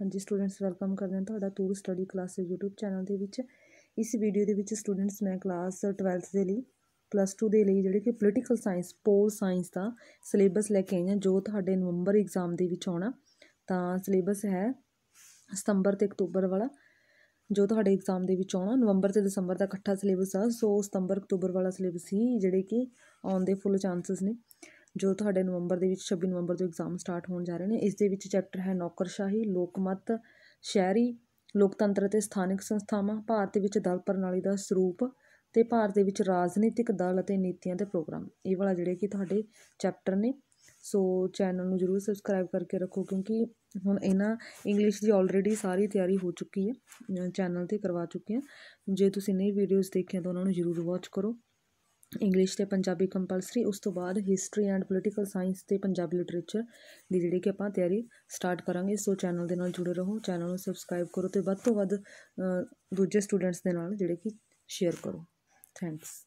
ਹਾਂਜੀ students welcome ਕਰਦੇ ਹਾਂ ਤੁਹਾਡਾ tour study class YouTube channel ਦੇ ਵਿੱਚ ਇਸ ਵੀਡੀਓ ਦੇ ਵਿੱਚ ਸਟੂਡੈਂਟਸ ਮੈਂ ਕਲਾਸ 12th ਦੇ ਲਈ ਪਲੱਸ 2 ਦੇ ਲਈ ਜਿਹੜੇ ਕਿ ਪੋਲੀਟੀਕਲ ਸਾਇੰਸ ਪੋਲ ਸਾਇੰਸ ਦਾ ਸਿਲੇਬਸ ਲੈ ਕੇ ਆਈ ਹਾਂ ਜੋ ਤੁਹਾਡੇ ਨਵੰਬਰ ਐਗਜ਼ਾਮ ਦੇ ਵਿੱਚ ਆਉਣਾ ਤਾਂ ਸਿਲੇਬਸ ਹੈ ਸਤੰਬਰ ਤੇ ਅਕਤੂਬਰ ਵਾਲਾ ਜੋ ਤੁਹਾਡੇ ਐਗਜ਼ਾਮ ਦੇ ਵਿੱਚ ਆਉਣਾ ਨਵੰਬਰ ਤੇ ਦਸੰਬਰ ਦਾ ਇਕੱਠਾ ਸਿਲੇਬਸ ਆ ਸੋ ਸਤੰਬਰ ਅਕਤੂਬਰ ਵਾਲਾ ਸਿਲੇਬਸ ਹੀ ਜਿਹੜੇ ਕਿ ਆਉਣ ਦੇ ਫੁੱਲ ਚਾਂਸਸ ਨੇ ਜੋ ਤੁਹਾਡੇ ਨਵੰਬਰ ਦੇ ਵਿੱਚ 26 ਨਵੰਬਰ ਤੋਂ ਐਗਜ਼ਾਮ ਸਟਾਰਟ ਹੋਣ ਜਾ ਰਹੇ ਨੇ ਇਸ ਦੇ ਵਿੱਚ ਚੈਪਟਰ ਹੈ ਨੌਕਰਸ਼ਾਹੀ ਲੋਕਮਤ ਸ਼ਹਿਰੀ ਲੋਕਤੰਤਰ ਅਤੇ ਸਥਾਨਿਕ ਸੰਸਥਾਵਾਂ ਭਾਰਤ ਵਿੱਚ ਦਲ ਪ੍ਰਣਾਲੀ ਦਾ ਸਰੂਪ ਤੇ ਭਾਰਤ ਦੇ ਵਿੱਚ ਰਾਜਨੀਤਿਕ ਦਲ ਅਤੇ ਨੀਤੀਆਂ ਦੇ ਪ੍ਰੋਗਰਾਮ ਇਹ ਵਾਲਾ ਜਿਹੜੇ ਕਿ ਤੁਹਾਡੇ ਚੈਪਟਰ ਨੇ ਸੋ ਚੈਨਲ ਨੂੰ ਜਰੂਰ ਸਬਸਕ੍ਰਾਈਬ ਕਰਕੇ ਰੱਖੋ ਕਿਉਂਕਿ ਹੁਣ ਇਹਨਾਂ ਇੰਗਲਿਸ਼ ਦੀ ਆਲਰੇਡੀ ਸਾਰੀ ਤਿਆਰੀ ਹੋ ਚੁੱਕੀ ਹੈ ਚੈਨਲ ਤੇ ਕਰਵਾ ਚੁੱਕੇ ਹਾਂ ਜੇ ਤੁਸੀਂ ਨਹੀਂ ਵੀਡੀਓਜ਼ ਦੇਖੀਆਂ ਤਾਂ ਉਹਨਾਂ ਨੂੰ ਜਰੂਰ ਵਾਚ ਕਰੋ ਇੰਗਲਿਸ਼ ਤੇ ਪੰਜਾਬੀ ਕੰਪਲਸਰੀ ਉਸ ਤੋਂ ਬਾਅਦ ਹਿਸਟਰੀ ਐਂਡ ਪੋਲੀਟੀਕਲ ਸਾਇੰਸ ਤੇ ਪੰਜਾਬੀ ਲਿਟਰੇਚਰ ਦੀ ਜਿਹੜੀ ਕਿ ਆਪਾਂ ਤਿਆਰੀ ਸਟਾਰਟ ਕਰਾਂਗੇ ਸੋ ਚੈਨਲ ਦੇ ਨਾਲ ਜੁੜੇ ਰਹੋ ਚੈਨਲ ਨੂੰ ਸਬਸਕ੍ਰਾਈਬ ਕਰੋ ਤੇ ਵੱਧ ਤੋਂ ਵੱਧ ਦੂਜੇ ਸਟੂਡੈਂਟਸ ਦੇ ਨਾਲ ਜਿਹੜੇ ਕਿ ਸ਼ੇਅਰ ਕਰੋ ਥੈਂਕਸ